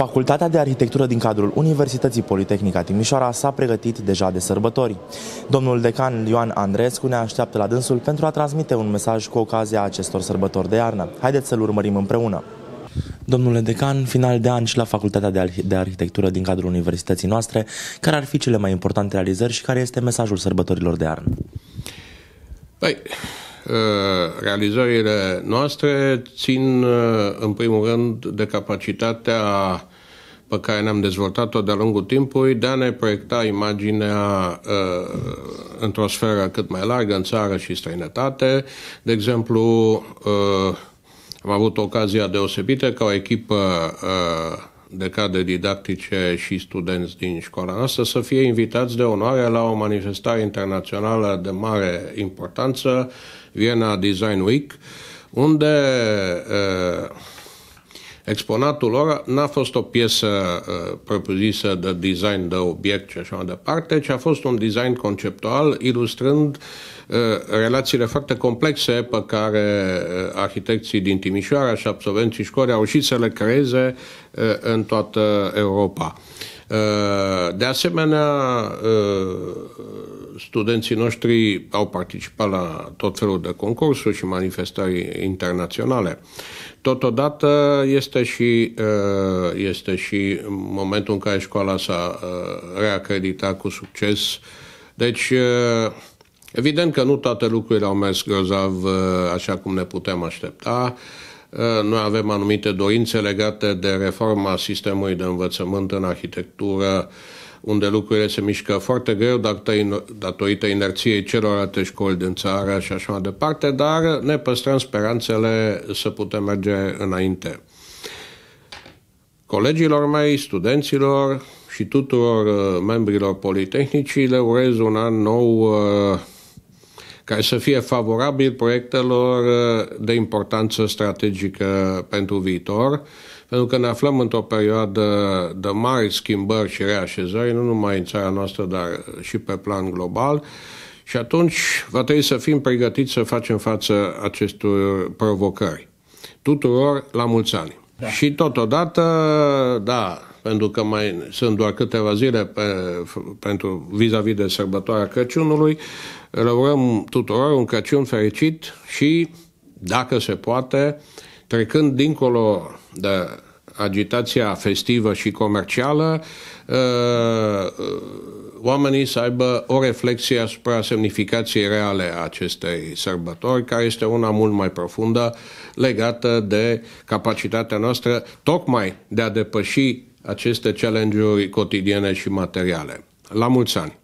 Facultatea de Arhitectură din cadrul Universității Politehnica Timișoara s-a pregătit deja de sărbători. Domnul decan Ioan Andrescu ne așteaptă la dânsul pentru a transmite un mesaj cu ocazia acestor sărbători de iarnă. Haideți să-l urmărim împreună! Domnule decan, final de an și la Facultatea de, Arhitectură din cadrul universității noastre, care ar fi cele mai importante realizări și care este mesajul sărbătorilor de iarnă? Păi, Uh, realizările noastre țin, uh, în primul rând, de capacitatea pe care ne-am dezvoltat-o de-a lungul timpului de a ne proiecta imaginea uh, într-o sferă cât mai largă, în țară și străinătate. De exemplu, uh, am avut ocazia deosebită ca o echipă uh, de cadre didactice și studenți din școala noastră să fie invitați de onoare la o manifestare internațională de mare importanță, Viena Design Week, unde uh, Exponatul lor n-a fost o piesă uh, propriu-zisă de design de obiect și așa mai departe, ci a fost un design conceptual ilustrând uh, relațiile foarte complexe pe care uh, arhitecții din Timișoara și absolvenții școlii au reușit să le creeze uh, în toată Europa. Uh, Eh, de asemenea, eh, studenții noștri au participat la tot felul de concursuri și manifestări internaționale. Totodată este și, eh, este și momentul în care școala s-a reacreditat cu succes. Deci, evident că nu toate lucrurile au mers grozav așa cum ne putem aștepta. Eh, noi avem anumite dorințe legate de reforma sistemului de învățământ în arhitectură, unde lucrurile se mișcă foarte greu datorită inerției celorlalte școli din țară și așa mai departe, dar ne păstrăm speranțele să putem merge înainte. Colegilor mei, studenților și tuturor eh, membrilor Politehnicii le urez un an nou eh, care să fie favorabil proiectelor uh, de importanță strategică pentru viitor, pentru că ne aflăm într-o perioadă de mari schimbări și reașezări, nu numai în țara noastră, dar și pe plan global. Și atunci va trebui să fim pregătiți să facem față acestor provocări. Tuturor la mulți ani! Da. Și totodată, da, pentru că mai sunt doar câteva zile pe, pentru vis-a-vis de sărbătoarea Crăciunului. Le urăm tuturor un Crăciun fericit și, dacă se poate, trecând dincolo de agitația festivă și comercială, ă, oamenii să aibă o reflexie asupra semnificației reale a acestei sărbători, care este una mult mai profundă legată de capacitatea noastră tocmai de a depăși aceste challenge-uri cotidiene și materiale. La mulți ani!